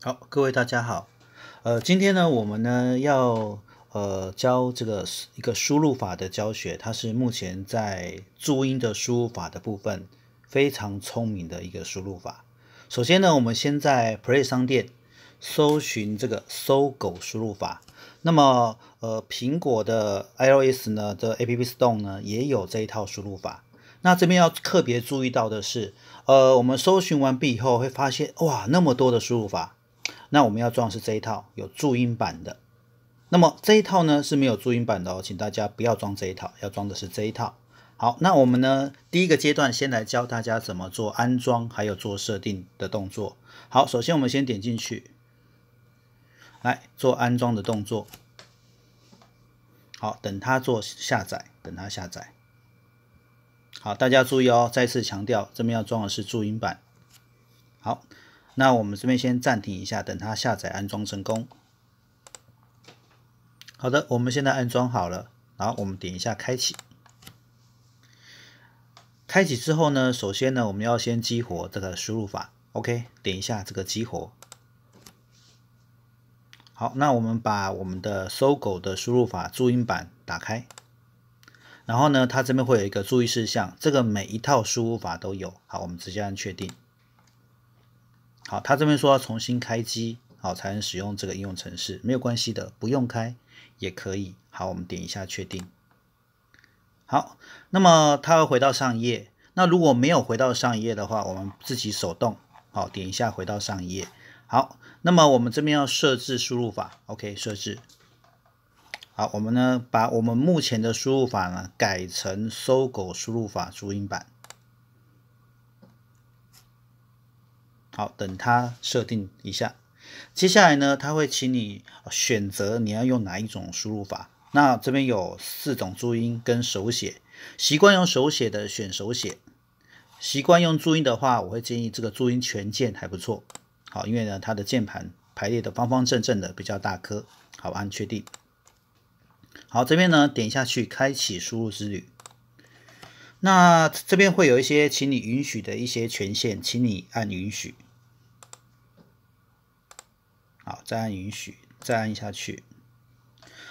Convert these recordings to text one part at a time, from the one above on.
好，各位大家好，呃，今天呢，我们呢要呃教这个一个输入法的教学，它是目前在注音的输入法的部分非常聪明的一个输入法。首先呢，我们先在 Play 商店搜寻这个搜狗输入法。那么，呃，苹果的 iOS 呢的 App Store 呢也有这一套输入法。那这边要特别注意到的是，呃，我们搜寻完毕以后会发现，哇，那么多的输入法。那我们要装的是这一套有注音版的，那么这一套呢是没有注音版的哦，请大家不要装这一套，要装的是这一套。好，那我们呢第一个阶段先来教大家怎么做安装，还有做设定的动作。好，首先我们先点进去，来做安装的动作。好，等它做下载，等它下载。好，大家注意哦，再次强调，这边要装的是注音版。好。那我们这边先暂停一下，等它下载安装成功。好的，我们现在安装好了，然后我们点一下开启。开启之后呢，首先呢，我们要先激活这个输入法。OK，点一下这个激活。好，那我们把我们的搜狗的输入法注音版打开。然后呢，它这边会有一个注意事项，这个每一套输入法都有。好，我们直接按确定。好，他这边说要重新开机，好才能使用这个应用程序，没有关系的，不用开也可以。好，我们点一下确定。好，那么它会回到上一页。那如果没有回到上一页的话，我们自己手动，好点一下回到上一页。好，那么我们这边要设置输入法，OK 设置。好，我们呢把我们目前的输入法呢改成搜狗输入法注音版。好，等它设定一下。接下来呢，它会请你选择你要用哪一种输入法。那这边有四种注音跟手写，习惯用手写的选手写，习惯用注音的话，我会建议这个注音全键还不错。好，因为呢，它的键盘排列的方方正正的，比较大颗。好，按确定。好，这边呢，点下去开启输入之旅。那这边会有一些，请你允许的一些权限，请你按允许。好，再按允许，再按下去。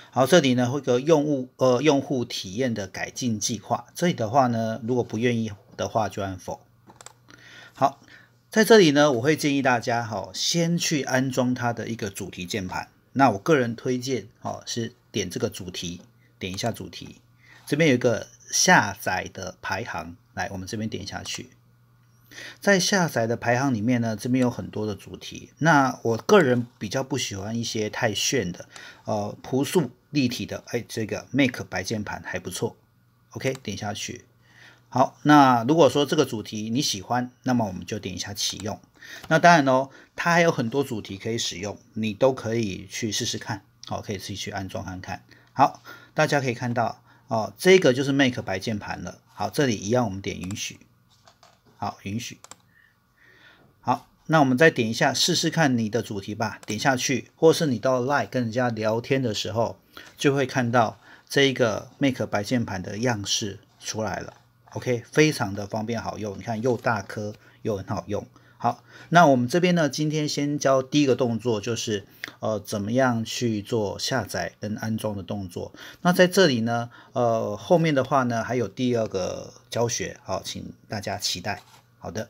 好，这里呢会个用户呃用户体验的改进计划。这里的话呢，如果不愿意的话就按否。好，在这里呢，我会建议大家哈，先去安装它的一个主题键盘。那我个人推荐哈，是点这个主题，点一下主题。这边有一个下载的排行，来，我们这边点下去。在下载的排行里面呢，这边有很多的主题。那我个人比较不喜欢一些太炫的，呃，朴素立体的。哎，这个 Make 白键盘还不错。OK，点下去。好，那如果说这个主题你喜欢，那么我们就点一下启用。那当然哦，它还有很多主题可以使用，你都可以去试试看。好，可以自己去安装看看。好，大家可以看到，哦，这个就是 Make 白键盘了。好，这里一样，我们点允许。好，允许。好，那我们再点一下试试看你的主题吧。点下去，或是你到 Line 跟人家聊天的时候，就会看到这一个 Make 白键盘的样式出来了。OK，非常的方便好用，你看又大颗又很好用。好，那我们这边呢，今天先教第一个动作，就是呃，怎么样去做下载跟安装的动作。那在这里呢，呃，后面的话呢，还有第二个教学，好，请大家期待。好的。